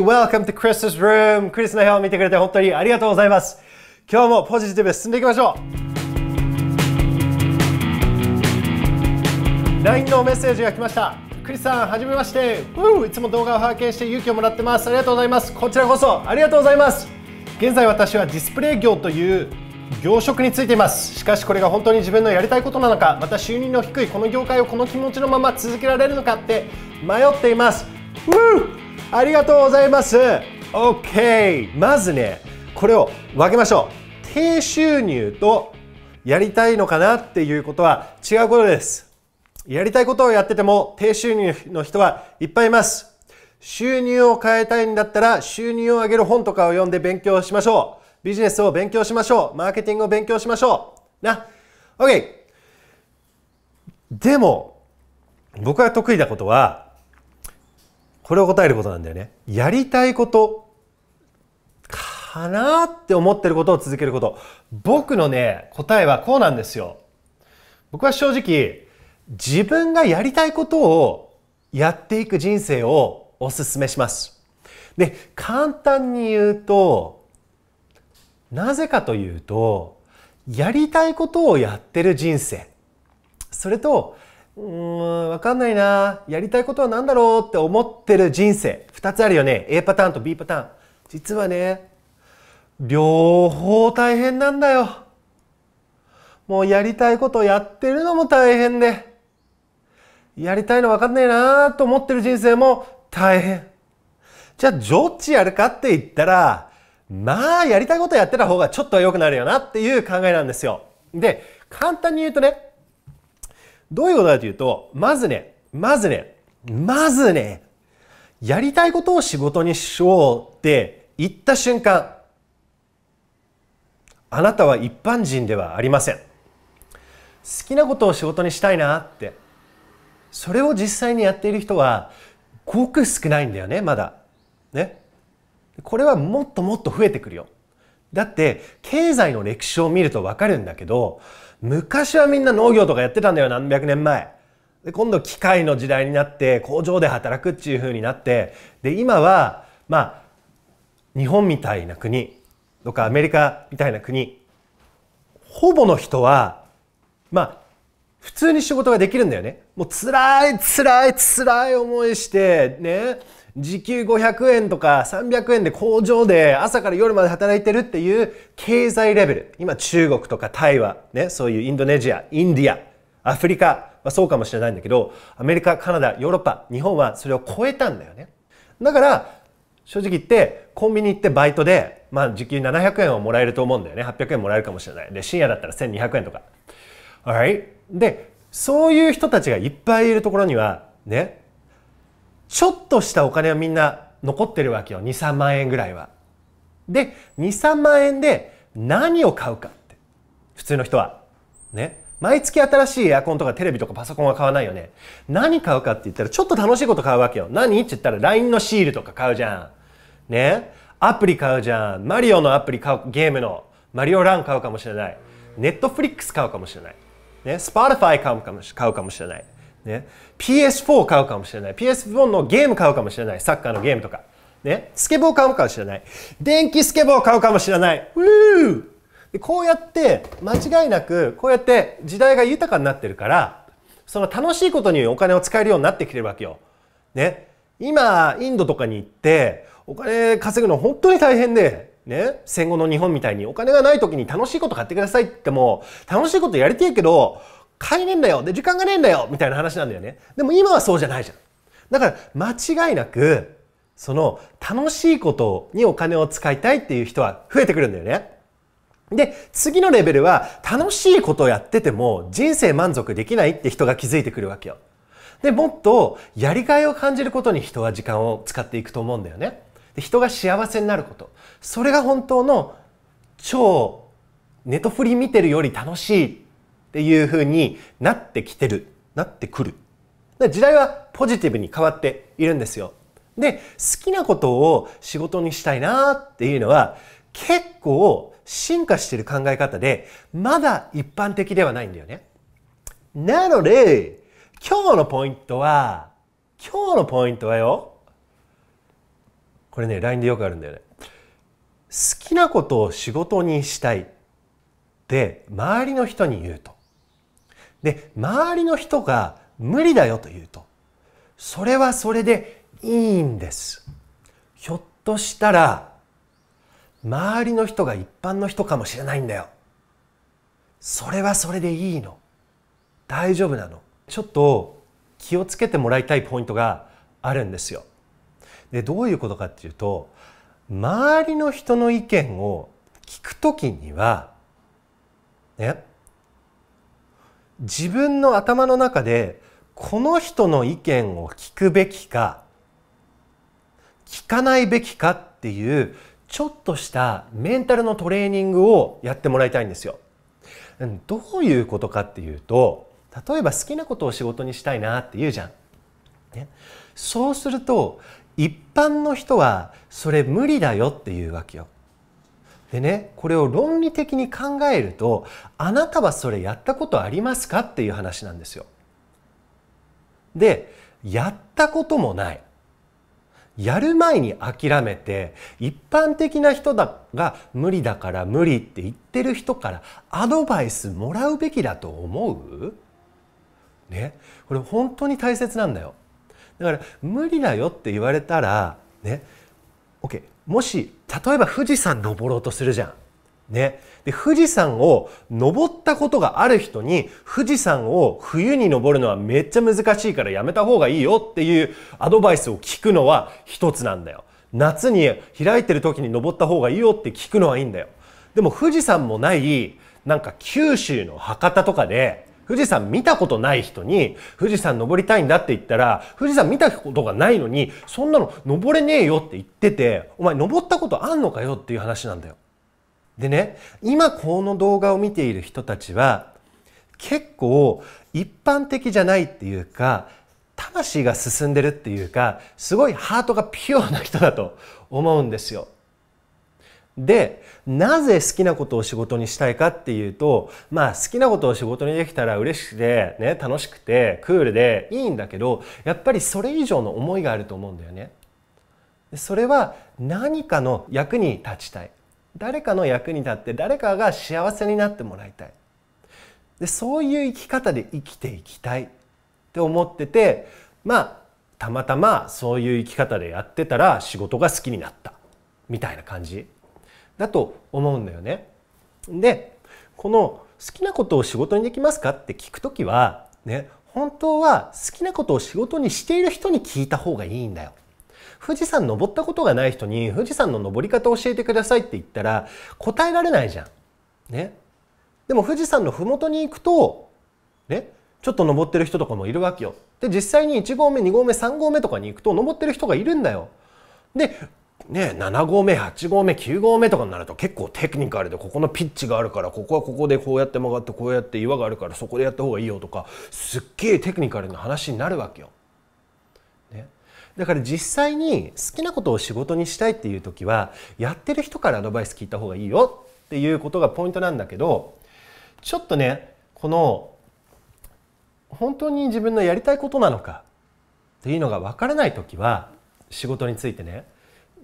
welcome to Chris's Room! クリスの部屋を見てくれて本当にありがとうございます。今日もポジティブ進んでいきましょう !LINE のメッセージが来ました。クリスさん、はじめまして。いつも動画を拝見して勇気をもらってます。ありがとうございます。こちらこそありがとうございます。現在私はディスプレイ業という業職についていますしかしこれが本当に自分のやりたいことなのかまた収入の低いこの業界をこの気持ちのまま続けられるのかって迷っていますありがとうございます OK まずねこれを分けましょう低収入とやりたいのかなっていうことは違うことですやりたいことをやってても低収入の人はいっぱいいます収入を変えたいんだったら収入を上げる本とかを読んで勉強しましょうビジネスを勉強しましょうマーケティングを勉強しましょうな OK でも僕が得意なことはこれを答えることなんだよね。やりたいことかなって思ってることを続けること。僕のね、答えはこうなんですよ。僕は正直、自分がやりたいことをやっていく人生をお勧めします。で、簡単に言うと、なぜかというと、やりたいことをやってる人生。それと、うーん、わかんないな。やりたいことは何だろうって思ってる人生。二つあるよね。A パターンと B パターン。実はね、両方大変なんだよ。もうやりたいことやってるのも大変で、やりたいのわかんないなーと思ってる人生も大変。じゃあ、どっちやるかって言ったら、まあ、やりたいことやってた方がちょっとは良くなるよなっていう考えなんですよ。で、簡単に言うとね、どういうことかというと、まずね、まずね、まずね、やりたいことを仕事にしようって言った瞬間、あなたは一般人ではありません。好きなことを仕事にしたいなって、それを実際にやっている人は、ごく少ないんだよね、まだ。ね。これはもっともっと増えてくるよ。だって、経済の歴史を見るとわかるんだけど、昔はみんな農業とかやってたんだよ何百年前。で今度機械の時代になって工場で働くっていう風になってで今はまあ日本みたいな国とかアメリカみたいな国ほぼの人はまあ普通に仕事ができるんだよね。もう辛い辛い辛い思いしてね時給500円とか300円で工場で朝から夜まで働いてるっていう経済レベル。今中国とかタイはね、そういうインドネシア、インディア、アフリカはそうかもしれないんだけど、アメリカ、カナダ、ヨーロッパ、日本はそれを超えたんだよね。だから、正直言ってコンビニ行ってバイトで、まあ時給700円をもらえると思うんだよね。800円もらえるかもしれない。で、深夜だったら1200円とか。はい。で、そういう人たちがいっぱいいるところには、ね、ちょっとしたお金はみんな残ってるわけよ23万円ぐらいは。で23万円で何を買うかって普通の人はね毎月新しいエアコンとかテレビとかパソコンは買わないよね何買うかって言ったらちょっと楽しいこと買うわけよ何って言ったら LINE のシールとか買うじゃんねアプリ買うじゃんマリオのアプリ買うゲームのマリオラン買うかもしれないネットフリックス買うかもしれないねスパーティファイ買うかもしれないね、PS4 買うかもしれない PS4 のゲーム買うかもしれないサッカーのゲームとか、ね、スケボー買うかもしれない電気スケボー買うかもしれないうでこうやって間違いなくこうやって時代が豊かになってるからその楽しいことにお金を使えるようになってきてるわけよ。ね、今インドとかに行ってお金稼ぐの本当に大変で、ね、戦後の日本みたいにお金がない時に楽しいこと買ってくださいっても楽しいことやりてえけど買れねえんだよで時間がねえんだよみたいな話なんだよねでも今はそうじゃないじゃんだから間違いなくその楽しいことにお金を使いたいっていう人は増えてくるんだよねで、次のレベルは楽しいことをやってても人生満足できないって人が気づいてくるわけよ。で、もっとやりがいを感じることに人は時間を使っていくと思うんだよね。で人が幸せになること。それが本当の超ネトフリ見てるより楽しいっていうふうになってきてるなってくる時代はポジティブに変わっているんですよで好きなことを仕事にしたいなっていうのは結構進化してる考え方でまだ一般的ではないんだよねなので今日のポイントは今日のポイントはよこれね LINE でよくあるんだよね好きなことを仕事にしたいって周りの人に言うとで周りの人が無理だよと言うとそれはそれでいいんですひょっとしたら周りの人が一般の人かもしれないんだよそれはそれでいいの大丈夫なのちょっと気をつけてもらいたいポイントがあるんですよでどういうことかっていうと周りの人の意見を聞くときにはね自分の頭の中でこの人の意見を聞くべきか聞かないべきかっていうちょっとしたメンタルのトレーニングをやってもらいたいんですよ。どういうことかっていうと例えば好きなことを仕事にしたいなって言うじゃん。ね、そうすると一般の人はそれ無理だよっていうわけよ。でねこれを論理的に考えるとあなたはそれやったことありますかっていう話なんですよ。でやったこともないやる前に諦めて一般的な人だが無理だから無理って言ってる人からアドバイスもらうべきだと思うねこれ本当に大切なんだよ。だから無理だよって言われたらね OK もし例えば富士山登ろうとするじゃん。ね。で、富士山を登ったことがある人に、富士山を冬に登るのはめっちゃ難しいからやめた方がいいよっていうアドバイスを聞くのは一つなんだよ。夏に開いてる時に登った方がいいよって聞くのはいいんだよ。でも富士山もない、なんか九州の博多とかで、富士山見たことない人に富士山登りたいんだって言ったら富士山見たことがないのにそんなの登れねえよって言っててお前登ったことあんのかよっていう話なんだよ。でね今この動画を見ている人たちは結構一般的じゃないっていうか魂が進んでるっていうかすごいハートがピュアな人だと思うんですよ。でなぜ好きなことを仕事にしたいかっていうとまあ好きなことを仕事にできたら嬉しくて、ね、楽しくてクールでいいんだけどやっぱりそれ以上の思いがあると思うんだよね。それは何かの役に立ちたい誰かの役に立って誰かが幸せになってもらいたいでそういう生き方で生きていきたいって思っててまあたまたまそういう生き方でやってたら仕事が好きになったみたいな感じだと思うんだよね。でこの好きなことを仕事にできますかって聞くときはね本当は好きなことを仕事にしている人に聞いた方がいいんだよ。富士山登ったことがない人に富士山の登り方を教えてくださいって言ったら答えられないじゃん。ね。でも富士山の麓に行くと、ね、ちょっと登ってる人とかもいるわけよ。で、実際に1合目、2合目、3合目とかに行くと登ってる人がいるんだよ。で、ね、7合目8合目9合目とかになると結構テクニカルでここのピッチがあるからここはここでこうやって曲がってこうやって岩があるからそこでやった方がいいよとかすっげえテクニカルな話になるわけよ。ね、だから実際に好きなことを仕事にしたいっていう時はやってる人からアドバイス聞いた方がいいよっていうことがポイントなんだけどちょっとねこの本当に自分のやりたいことなのかっていうのが分からない時は仕事についてね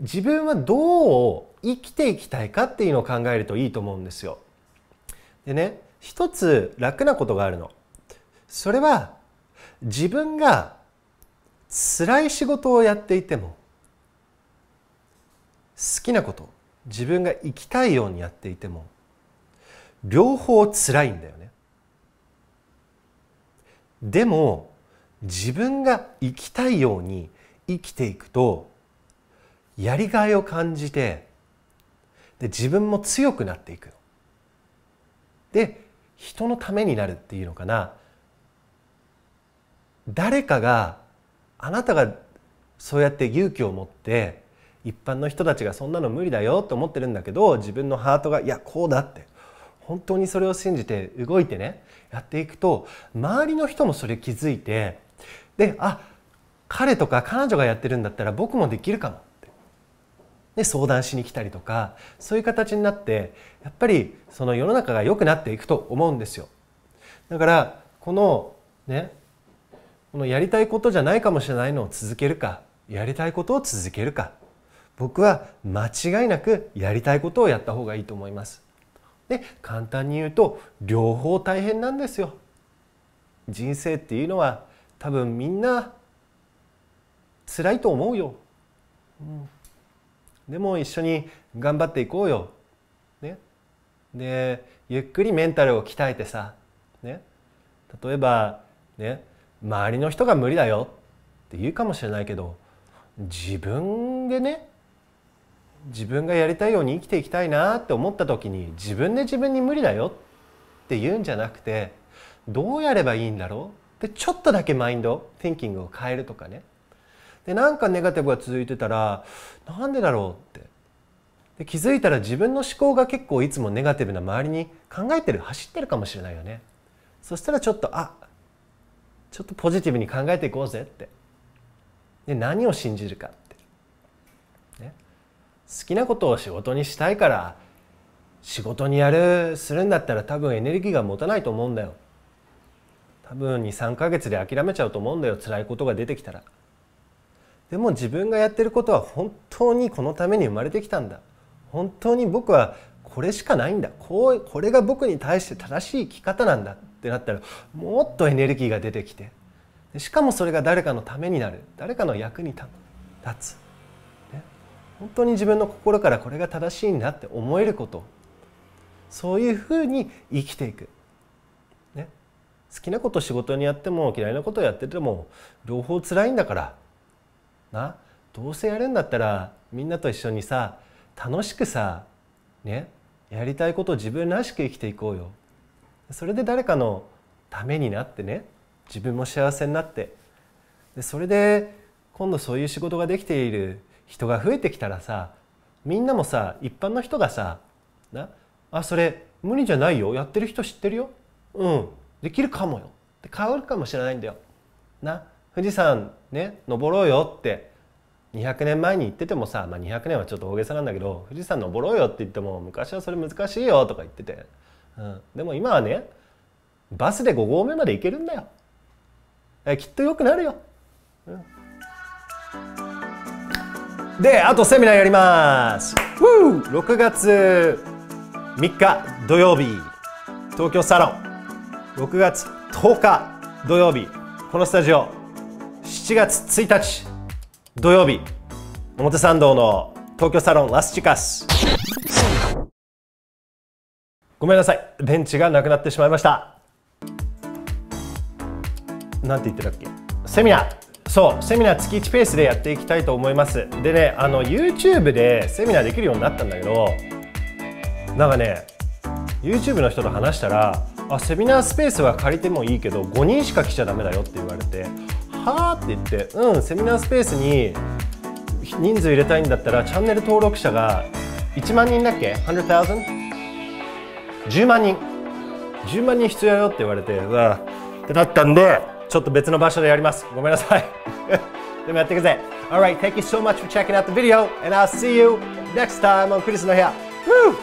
自分はどう生きていきたいかっていうのを考えるといいと思うんですよ。でね一つ楽なことがあるの。それは自分が辛い仕事をやっていても好きなこと自分が生きたいようにやっていても両方辛いんだよね。でも自分が生きたいように生きていくとやりがいを感じてで自分も強くなっていくで人のためになるっていうのかな誰かがあなたがそうやって勇気を持って一般の人たちがそんなの無理だよと思ってるんだけど自分のハートがいやこうだって本当にそれを信じて動いてねやっていくと周りの人もそれ気づいてであ彼とか彼女がやってるんだったら僕もできるかもで相談しに来たりとかそういう形になってやっぱりその世の中が良くなっていくと思うんですよだからこのねこのやりたいことじゃないかもしれないのを続けるかやりたいことを続けるか僕は間違いなくやりたいことをやった方がいいと思いますで簡単に言うと両方大変なんですよ人生っていうのは多分みんな辛いと思うよ、うんでも一緒に頑張っていこうよ。ね、でゆっくりメンタルを鍛えてさ、ね、例えば、ね、周りの人が無理だよって言うかもしれないけど自分でね自分がやりたいように生きていきたいなって思った時に自分で自分に無理だよって言うんじゃなくてどうやればいいんだろうってちょっとだけマインドティンキングを変えるとかねでなんかネガティブが続いてたらなんでだろうってで気づいたら自分の思考が結構いつもネガティブな周りに考えてる走ってるかもしれないよねそしたらちょっとあちょっとポジティブに考えていこうぜってで何を信じるかって、ね、好きなことを仕事にしたいから仕事にやるするんだったら多分エネルギーが持たないと思うんだよ多分23か月で諦めちゃうと思うんだよ辛いことが出てきたら。でも自分がやってることは本当にこのために生まれてきたんだ本当に僕はこれしかないんだこうこれが僕に対して正しい生き方なんだってなったらもっとエネルギーが出てきてしかもそれが誰かのためになる誰かの役に立つ、ね、本当に自分の心からこれが正しいんだって思えることそういうふうに生きていく、ね、好きなこと仕事にやっても嫌いなことやってても両方つらいんだからなどうせやるんだったらみんなと一緒にさ楽しくさねやりたいことを自分らしく生きていこうよそれで誰かのためになってね自分も幸せになってでそれで今度そういう仕事ができている人が増えてきたらさみんなもさ一般の人がさなあそれ無理じゃないよやってる人知ってるようんできるかもよって変わるかもしれないんだよな富士山ね登ろうよって200年前に言っててもさ、まあ、200年はちょっと大げさなんだけど富士山登ろうよって言っても昔はそれ難しいよとか言ってて、うん、でも今はねバスで5合目まで行けるんだよきっと良くなるよ、うん、であとセミナーやります6月3日土曜日東京サロン6月10日土曜日このスタジオ7月1日土曜日表参道の東京サロンラスチカスごめんなさいベンチがなくなってしまいましたなんて言ってたっけセミナーそうセミナー月1ペースでやっていきたいと思いますでねあの YouTube でセミナーできるようになったんだけどなんかね YouTube の人と話したらあセミナースペースは借りてもいいけど5人しか来ちゃだめだよって言われてはあって言ってうんセミナースペースに人数入れたいんだったらチャンネル登録者が1万人だっけ ?100,000?10 万人10万人必要よって言われてうわってなったんでちょっと別の場所でやりますごめんなさい でもやっていくぜ Alright, thank you so much for checking out the video and I'll see you next time on Chris の部屋 Woo!